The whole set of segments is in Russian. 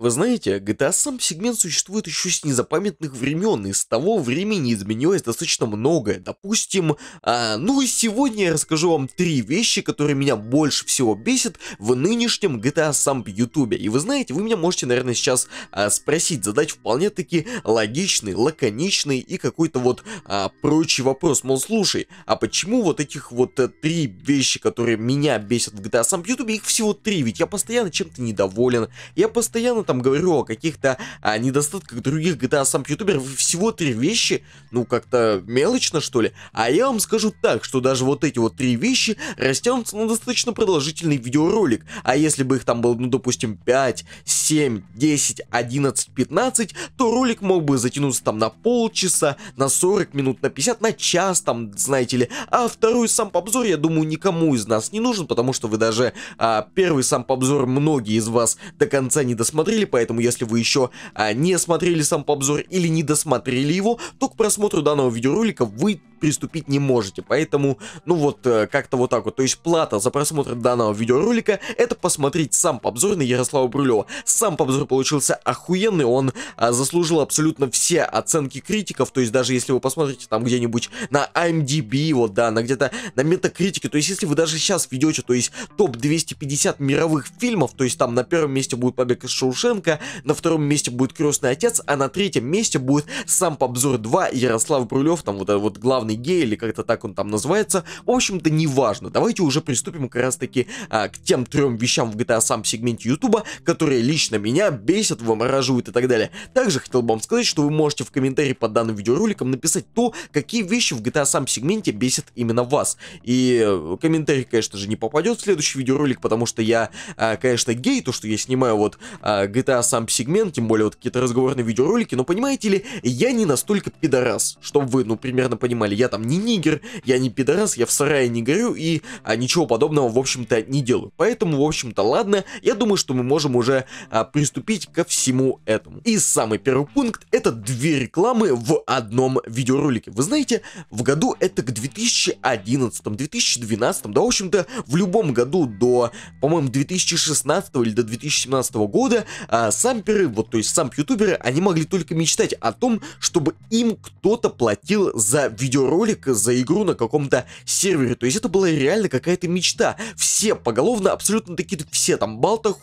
Вы знаете, GTA сам сегмент существует еще с незапамятных времен, и с того времени изменилось достаточно многое. Допустим, а, ну и сегодня я расскажу вам три вещи, которые меня больше всего бесят в нынешнем GTA сам Ютубе. И вы знаете, вы меня можете, наверное, сейчас а, спросить, задать вполне-таки логичный, лаконичный и какой-то вот а, прочий вопрос. Мол, слушай, а почему вот этих вот а, три вещи, которые меня бесят в GTA сам Ютубе, их всего три, ведь я постоянно чем-то недоволен, я постоянно там говорю о каких-то а, недостатках других GTA сам ютуберов, всего три вещи, ну как-то мелочно что ли, а я вам скажу так, что даже вот эти вот три вещи растянутся на достаточно продолжительный видеоролик, а если бы их там было, ну допустим, 5, 7, 10, 11, 15, то ролик мог бы затянуться там на полчаса, на 40 минут, на 50, на час там, знаете ли, а второй сам обзор, я думаю, никому из нас не нужен, потому что вы даже а, первый сам обзор многие из вас до конца не досмотрели, обсудили, поэтому если вы еще а, не смотрели сам обзор или не досмотрели его, то к просмотру данного видеоролика вы приступить не можете. Поэтому, ну вот, э, как-то вот так вот. То есть плата за просмотр данного видеоролика это посмотреть сам обзор на Ярослава Брюлева. Сам обзор получился охуенный, он а, заслужил абсолютно все оценки критиков. То есть даже если вы посмотрите там где-нибудь на IMDb, вот да, на где-то на метакритике, то есть если вы даже сейчас ведете, то есть топ 250 мировых фильмов, то есть там на первом месте будет побег из Шоушенка, на втором месте будет Крестный Отец, а на третьем месте будет сам обзор 2 Ярослав Брюлев, там вот, э, вот главный главный гей, или как-то так он там называется. В общем-то, неважно. Давайте уже приступим как раз-таки а, к тем трем вещам в GTA сам сегменте YouTube, которые лично меня бесят, вымораживают и так далее. Также хотел бы вам сказать, что вы можете в комментарии под данным видеороликом написать то, какие вещи в GTA сам сегменте бесят именно вас. И э, комментарий, конечно же, не попадет в следующий видеоролик, потому что я, а, конечно, гей, то, что я снимаю вот а, GTA сам сегмент, тем более вот какие-то разговорные видеоролики, но понимаете ли, я не настолько пидорас, чтобы вы, ну, примерно понимали я там не нигер, я не пидорас, я в сарае не горю и а, ничего подобного, в общем-то, не делаю. Поэтому, в общем-то, ладно, я думаю, что мы можем уже а, приступить ко всему этому. И самый первый пункт это две рекламы в одном видеоролике. Вы знаете, в году это к 2011, 2012, да, в общем-то, в любом году до, по-моему, 2016 или до 2017 года а, самперы, вот, то есть сам ютуберы они могли только мечтать о том, чтобы им кто-то платил за видеоролики ролик за игру на каком-то сервере. То есть это была реально какая-то мечта. Все поголовно, абсолютно такие, все там, Балта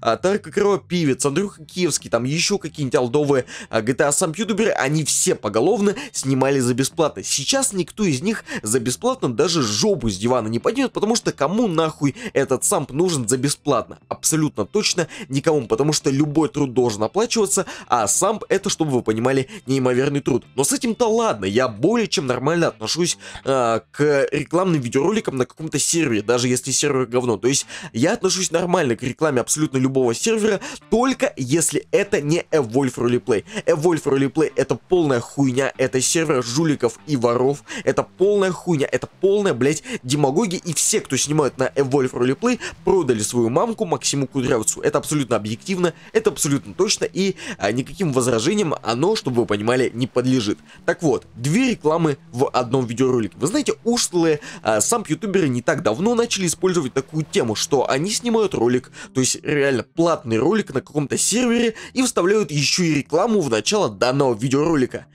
а Тарка Кровопивец, Андрюха Киевский, там еще какие-нибудь алдовые GTA а, а сам ютуберы, они все поголовно снимали за бесплатно. Сейчас никто из них за бесплатно даже жопу с дивана не поднимет, потому что кому нахуй этот самп нужен за бесплатно? Абсолютно точно никому, потому что любой труд должен оплачиваться, а самп это, чтобы вы понимали, неимоверный труд. Но с этим-то ладно, я более чем общем, нормально отношусь э, к рекламным видеороликам на каком-то сервере, даже если сервер говно. То есть я отношусь нормально к рекламе абсолютно любого сервера, только если это не Evolve Roleplay. Evolve Roleplay это полная хуйня, это сервер жуликов и воров, это полная хуйня, это полная, блять, демагоги и все, кто снимают на Evolve Roleplay, продали свою мамку Максиму Кудрявцу. Это абсолютно объективно, это абсолютно точно, и а, никаким возражением оно, чтобы вы понимали, не подлежит. Так вот, две рекламы в одном видеоролике. Вы знаете, ушлы, а, сам ютуберы не так давно начали использовать такую тему, что они снимают ролик, то есть реально платный ролик на каком-то сервере и вставляют еще и рекламу в начало данного видеоролика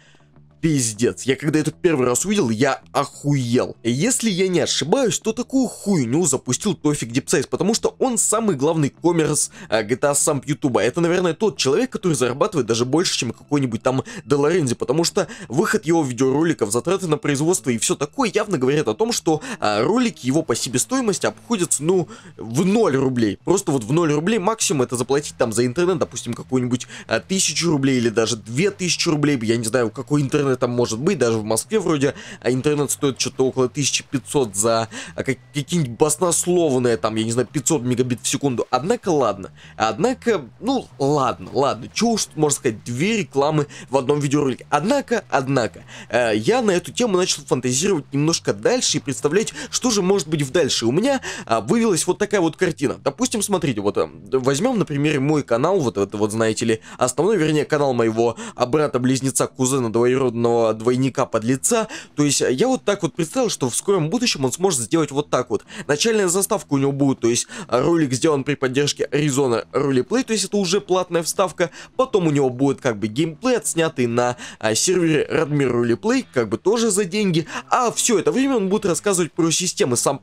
пиздец. Я когда это первый раз увидел, я охуел. И если я не ошибаюсь, то такую хуйню запустил Тофик Дипсайз, потому что он самый главный коммерс э, GTA самп Ютуба. Это, наверное, тот человек, который зарабатывает даже больше, чем какой-нибудь там Делорензи, потому что выход его видеороликов, затраты на производство и все такое явно говорят о том, что а, ролики его по себестоимости обходятся, ну, в 0 рублей. Просто вот в 0 рублей максимум это заплатить там за интернет, допустим, какую-нибудь а, тысячу рублей или даже 2000 рублей, я не знаю, какой интернет интернет там может быть, даже в Москве вроде, а интернет стоит что-то около 1500 за а какие-нибудь баснословные, там, я не знаю, 500 мегабит в секунду. Однако, ладно. Однако, ну, ладно, ладно. Чего уж, можно сказать, две рекламы в одном видеоролике. Однако, однако, э, я на эту тему начал фантазировать немножко дальше и представлять, что же может быть в дальше. У меня э, вывелась вот такая вот картина. Допустим, смотрите, вот э, возьмем, например, мой канал, вот это вот, знаете ли, основной, вернее, канал моего а брата-близнеца, кузена, двоюродного подобного двойника под лица. То есть э, я вот так вот представил, что в скором будущем он сможет сделать вот так вот. Начальная заставка у него будет, то есть э, ролик сделан при поддержке Arizona Roleplay, то есть это уже платная вставка. Потом у него будет как бы геймплей, отснятый на а, сервере Radmir Roleplay, как бы тоже за деньги. А все это время он будет рассказывать про системы сам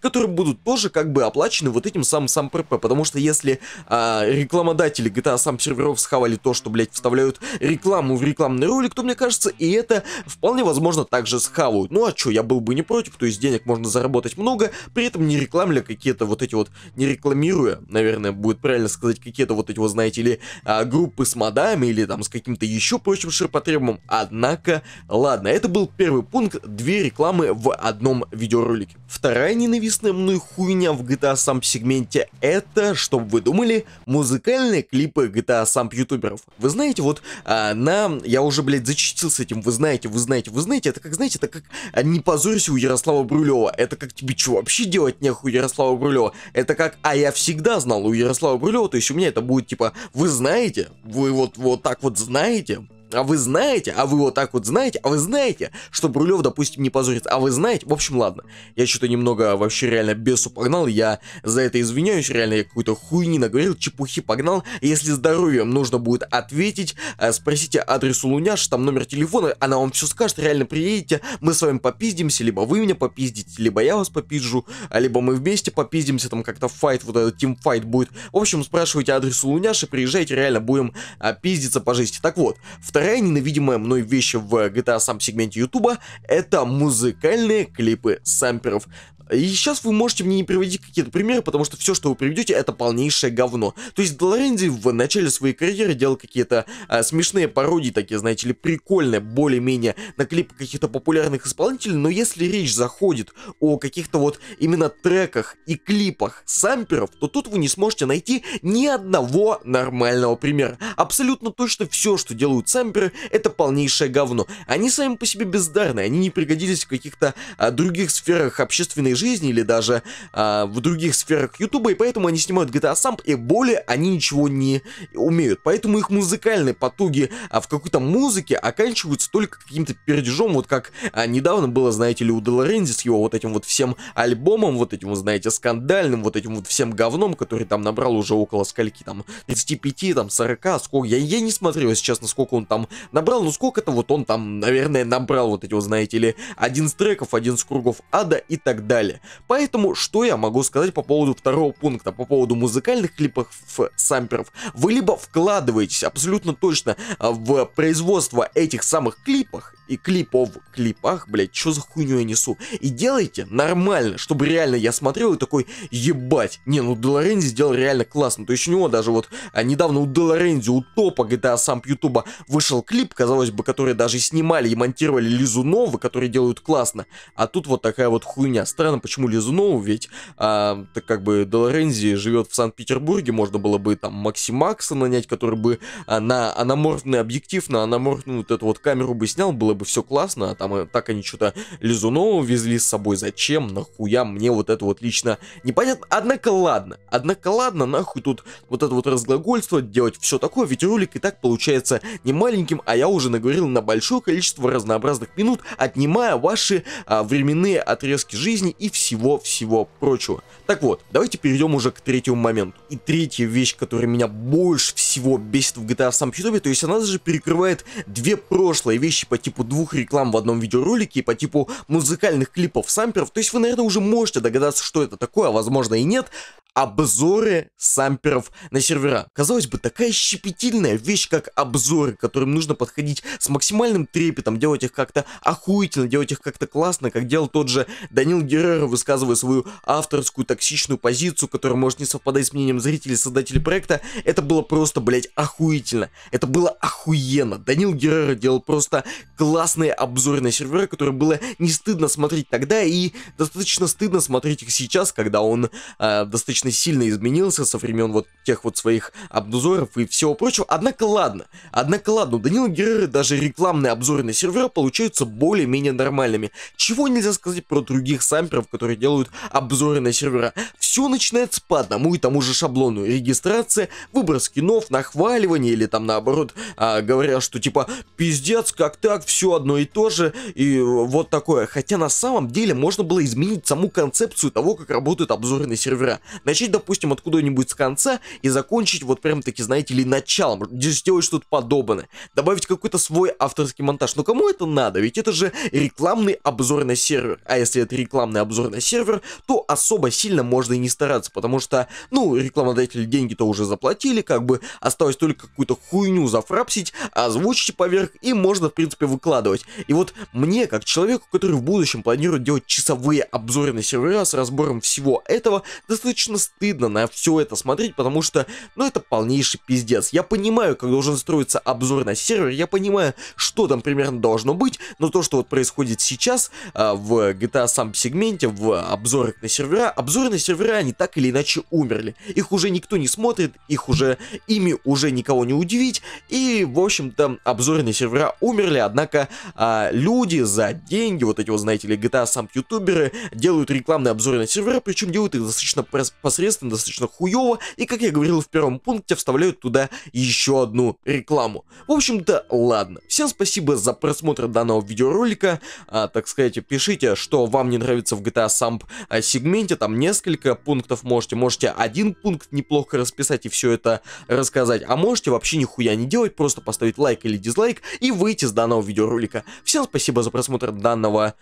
которые будут тоже как бы оплачены вот этим самым сам Потому что если а, рекламодатели GTA сам серверов схавали то, что, блядь, вставляют рекламу в рекламный ролик, то, мне кажется, вернутся, и это вполне возможно также схавают. Ну а чё я был бы не против, то есть денег можно заработать много, при этом не рекламля какие-то вот эти вот, не рекламируя, наверное, будет правильно сказать, какие-то вот эти вот, знаете ли, а, группы с модами или там с каким-то еще прочим ширпотребом. Однако, ладно, это был первый пункт, две рекламы в одном видеоролике. Вторая ненавистная мной хуйня в GTA сам сегменте это, чтобы вы думали, музыкальные клипы GTA сам ютуберов. Вы знаете, вот а, на, я уже, блядь, зачистился этим, вы знаете, вы знаете, вы знаете, это как, знаете, это как а, не позорься у Ярослава Брулева, это как тебе что вообще делать нехуй Ярослава Брулева, это как, а я всегда знал у Ярослава Брулева, то есть у меня это будет типа, вы знаете, вы вот, вот так вот знаете, а вы знаете, а вы вот так вот знаете, а вы знаете, что Брулев, допустим, не позорится, а вы знаете, в общем, ладно, я что-то немного вообще реально бесу погнал, я за это извиняюсь, реально я какую-то хуйни наговорил, чепухи погнал, если здоровьем нужно будет ответить, э, спросите адрес у Луняш, там номер телефона, она вам все скажет, реально приедете, мы с вами попиздимся, либо вы меня попиздите, либо я вас попизжу, либо мы вместе попиздимся, там как-то файт, вот этот тимфайт будет, в общем, спрашивайте адрес у и приезжайте, реально будем э, пиздиться по жизни. Так вот, вторая Вторая ненавидимая мной вещь в GTA сам сегменте YouTube это музыкальные клипы самперов. И сейчас вы можете мне не приводить какие-то примеры, потому что все, что вы приведете, это полнейшее говно. То есть Долоренди в начале своей карьеры делал какие-то а, смешные пародии, такие, знаете ли, прикольные, более-менее на клипы каких-то популярных исполнителей, но если речь заходит о каких-то вот именно треках и клипах самперов, то тут вы не сможете найти ни одного нормального примера. Абсолютно точно все, что делают самперы, это полнейшее говно. Они сами по себе бездарны, они не пригодились в каких-то а, других сферах общественной жизни или даже а, в других сферах Ютуба, и поэтому они снимают GTA Samp, и более они ничего не умеют. Поэтому их музыкальные потуги а, в какой-то музыке оканчиваются только каким-то пердежом, вот как а, недавно было, знаете ли, у Делорензи с его вот этим вот всем альбомом, вот этим, знаете, скандальным, вот этим вот всем говном, который там набрал уже около скольки, там, 35, там, 40, сколько, я, я не смотрел, сейчас на сколько он там набрал, но сколько-то вот он там, наверное, набрал вот эти, вот, знаете ли, один с треков, один с кругов ада и так далее далее. Поэтому, что я могу сказать по поводу второго пункта, по поводу музыкальных клипов самперов? Вы либо вкладываетесь абсолютно точно а, в производство этих самых клипов и клипов клипах, блядь, что за хуйню я несу? И делайте нормально, чтобы реально я смотрел и такой, ебать, не, ну Делорензи сделал реально классно, то есть у него даже вот а, недавно у Делорензи, у топа GTA а сам Ютуба вышел клип, казалось бы, который даже снимали и монтировали Лизуновы, которые делают классно, а тут вот такая вот хуйня, странно, почему Лизунову, ведь а, так как бы Делорензи живет в Санкт-Петербурге, можно было бы там Максимакса нанять, который бы а, на аноморфный объектив, на аноморфную вот эту вот камеру бы снял, было бы бы все классно, а там э, так они что-то Лизунова везли с собой, зачем, нахуя мне вот это вот лично непонятно, однако ладно, однако ладно, нахуй тут вот это вот разглагольство, делать все такое, ведь ролик и так получается не маленьким, а я уже наговорил на большое количество разнообразных минут, отнимая ваши а, временные отрезки жизни и всего-всего прочего. Так вот, давайте перейдем уже к третьему моменту. И третья вещь, которая меня больше всего всего бесит в GTA сам самом Ютубе, то есть она даже перекрывает две прошлые вещи по типу двух реклам в одном видеоролике и по типу музыкальных клипов самперов, то есть вы, наверное, уже можете догадаться, что это такое, а возможно и нет, обзоры самперов на сервера. Казалось бы, такая щепетильная вещь, как обзоры, к которым нужно подходить с максимальным трепетом, делать их как-то охуительно, делать их как-то классно, как делал тот же Данил Геррера, высказывая свою авторскую токсичную позицию, которая может не совпадать с мнением зрителей, создателей проекта. Это было просто просто, блядь, охуительно. Это было охуенно. Данил Герера делал просто классные обзоры на сервера, которые было не стыдно смотреть тогда и достаточно стыдно смотреть их сейчас, когда он э, достаточно сильно изменился со времен вот тех вот своих обзоров и всего прочего. Однако ладно, однако ладно, у Данила Геррера даже рекламные обзоры на сервера получаются более-менее нормальными. Чего нельзя сказать про других самперов, которые делают обзоры на сервера. Все начинается по одному и тому же шаблону. Регистрация, выбор скинов, комментариев или там наоборот а, говорят, что типа пиздец, как так, все одно и то же и вот такое. Хотя на самом деле можно было изменить саму концепцию того, как работают обзорные сервера. Начать, допустим, откуда-нибудь с конца и закончить вот прям таки, знаете ли, началом. Сделать что-то подобное. Добавить какой-то свой авторский монтаж. Но кому это надо? Ведь это же рекламный обзор на сервер. А если это рекламный обзор на сервер, то особо сильно можно и не стараться, потому что, ну, рекламодатели деньги-то уже заплатили, как бы, Осталось только какую-то хуйню зафрапсить, озвучить поверх, и можно, в принципе, выкладывать. И вот мне, как человеку, который в будущем планирует делать часовые обзоры на сервера с разбором всего этого, достаточно стыдно на все это смотреть, потому что, ну, это полнейший пиздец. Я понимаю, как должен строиться обзор на сервер, я понимаю, что там примерно должно быть, но то, что вот происходит сейчас э, в GTA сам сегменте, в обзорах на сервера, обзоры на сервера, они так или иначе умерли. Их уже никто не смотрит, их уже ими ими уже никого не удивить, и, в общем-то, обзорные сервера умерли, однако а, люди за деньги, вот эти вот, знаете ли, GTA сам ютуберы, делают рекламные обзоры на сервера, причем делают их достаточно посредственно, достаточно хуево, и, как я говорил в первом пункте, вставляют туда еще одну рекламу. В общем-то, ладно. Всем спасибо за просмотр данного видеоролика, а, так сказать, пишите, что вам не нравится в GTA Samp а, сегменте, там несколько пунктов можете, можете один пункт неплохо расписать и все это рассказать сказать, а можете вообще нихуя не делать, просто поставить лайк или дизлайк и выйти с данного видеоролика. Всем спасибо за просмотр данного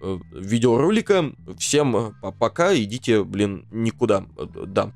э, видеоролика. Всем э, пока, идите, блин, никуда. Э, да.